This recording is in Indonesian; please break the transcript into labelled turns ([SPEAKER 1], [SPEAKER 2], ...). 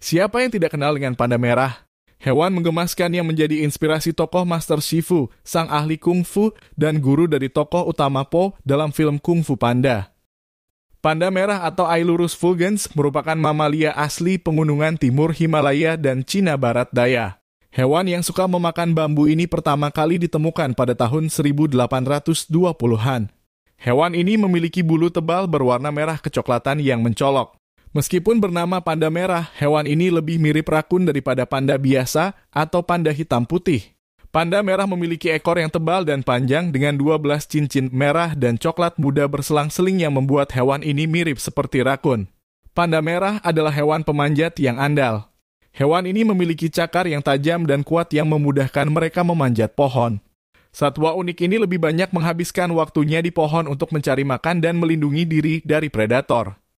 [SPEAKER 1] Siapa yang tidak kenal dengan panda merah? Hewan menggemaskan yang menjadi inspirasi tokoh Master Shifu, sang ahli kungfu dan guru dari tokoh utama Po dalam film Kung Fu Panda. Panda merah atau Ailurus fulgens merupakan mamalia asli pengunungan timur Himalaya dan Cina Barat Daya. Hewan yang suka memakan bambu ini pertama kali ditemukan pada tahun 1820-an. Hewan ini memiliki bulu tebal berwarna merah kecoklatan yang mencolok. Meskipun bernama panda merah, hewan ini lebih mirip rakun daripada panda biasa atau panda hitam putih. Panda merah memiliki ekor yang tebal dan panjang dengan 12 cincin merah dan coklat muda berselang-seling yang membuat hewan ini mirip seperti rakun. Panda merah adalah hewan pemanjat yang andal. Hewan ini memiliki cakar yang tajam dan kuat yang memudahkan mereka memanjat pohon. Satwa unik ini lebih banyak menghabiskan waktunya di pohon untuk mencari makan dan melindungi diri dari predator.